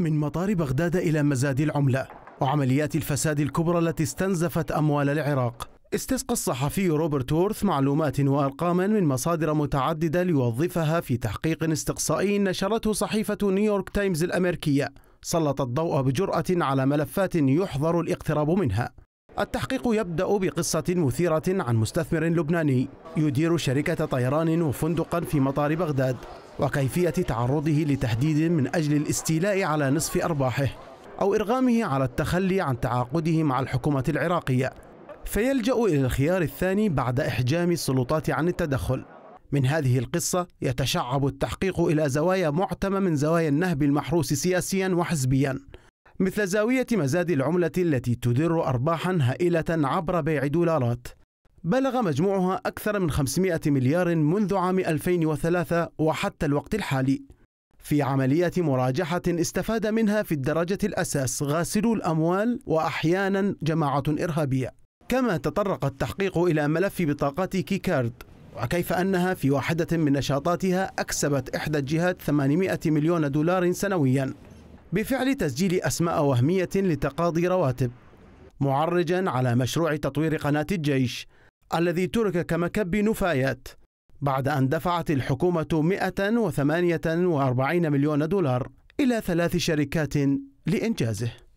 من مطار بغداد إلى مزاد العملة وعمليات الفساد الكبرى التي استنزفت أموال العراق استسقى الصحفي روبرت وورث معلومات وارقاما من مصادر متعدده ليوظفها في تحقيق استقصائي نشرته صحيفه نيويورك تايمز الامريكيه سلط الضوء بجراه على ملفات يحظر الاقتراب منها التحقيق يبدا بقصه مثيره عن مستثمر لبناني يدير شركه طيران وفندقا في مطار بغداد وكيفية تعرضه لتهديد من أجل الاستيلاء على نصف أرباحه أو إرغامه على التخلي عن تعاقده مع الحكومة العراقية فيلجأ إلى الخيار الثاني بعد إحجام السلطات عن التدخل من هذه القصة يتشعب التحقيق إلى زوايا معتمة من زوايا النهب المحروس سياسيا وحزبيا مثل زاوية مزاد العملة التي تدر أرباحا هائلة عبر بيع دولارات بلغ مجموعها أكثر من 500 مليار منذ عام 2003 وحتى الوقت الحالي في عملية مراجحة استفاد منها في الدرجة الأساس غاسلو الأموال وأحيانا جماعة إرهابية كما تطرق التحقيق إلى ملف بطاقات كيكارد وكيف أنها في واحدة من نشاطاتها أكسبت إحدى الجهات 800 مليون دولار سنويا بفعل تسجيل أسماء وهمية لتقاضي رواتب معرجا على مشروع تطوير قناة الجيش الذي ترك كمكب نفايات بعد أن دفعت الحكومة 148 مليون دولار إلى ثلاث شركات لإنجازه